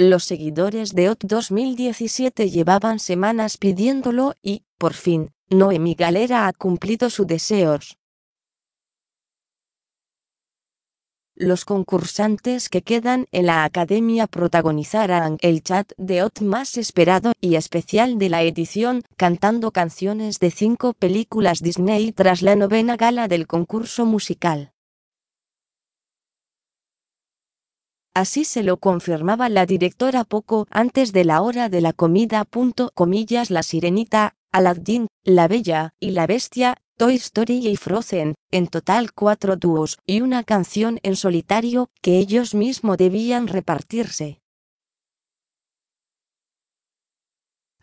Los seguidores de OT 2017 llevaban semanas pidiéndolo y, por fin, Noemi Galera ha cumplido sus deseos. Los concursantes que quedan en la academia protagonizarán el chat de OT más esperado y especial de la edición, cantando canciones de cinco películas Disney tras la novena gala del concurso musical. Así se lo confirmaba la directora poco antes de la hora de la comida. comillas, la sirenita, Aladdin, La Bella y la Bestia, Toy Story y Frozen, en total cuatro dúos y una canción en solitario que ellos mismos debían repartirse.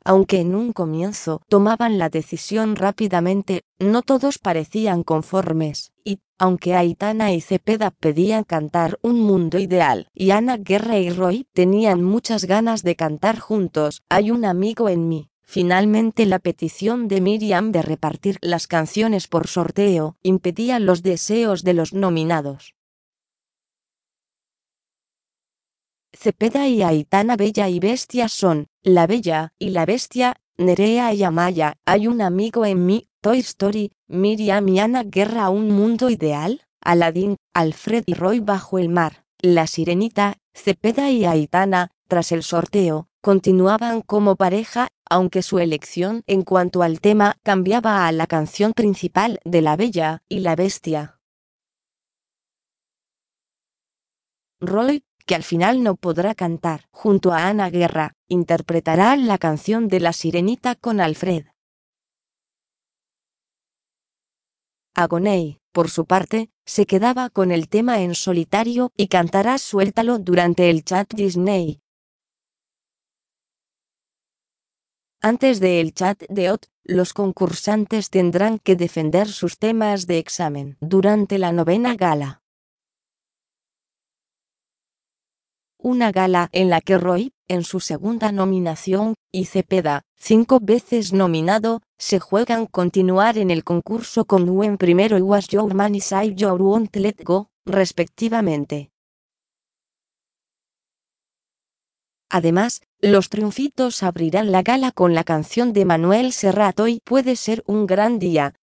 aunque en un comienzo tomaban la decisión rápidamente, no todos parecían conformes, y, aunque Aitana y Cepeda pedían cantar Un Mundo Ideal, y Ana Guerra y Roy tenían muchas ganas de cantar juntos, Hay un amigo en mí. Finalmente la petición de Miriam de repartir las canciones por sorteo impedía los deseos de los nominados. Cepeda y Aitana Bella y Bestia son, la Bella y la Bestia, Nerea y Amaya, Hay un amigo en mí, Toy Story, Miriam y Ana Guerra Un mundo ideal, Aladdin, Alfred y Roy bajo el mar, La Sirenita, Cepeda y Aitana, tras el sorteo, continuaban como pareja, aunque su elección en cuanto al tema cambiaba a la canción principal de La Bella y la Bestia. Roy, que al final no podrá cantar. Junto a Ana Guerra, interpretará la canción de La Sirenita con Alfred. Agoney, por su parte, se quedaba con el tema en solitario y cantará Suéltalo durante el chat Disney. Antes del chat de OT, los concursantes tendrán que defender sus temas de examen durante la novena gala. una gala en la que Roy, en su segunda nominación, y Cepeda, cinco veces nominado, se juegan continuar en el concurso con en Primero y Was Your Man y I Your Won't Let Go, respectivamente. Además, los triunfitos abrirán la gala con la canción de Manuel Serrato y puede ser un gran día,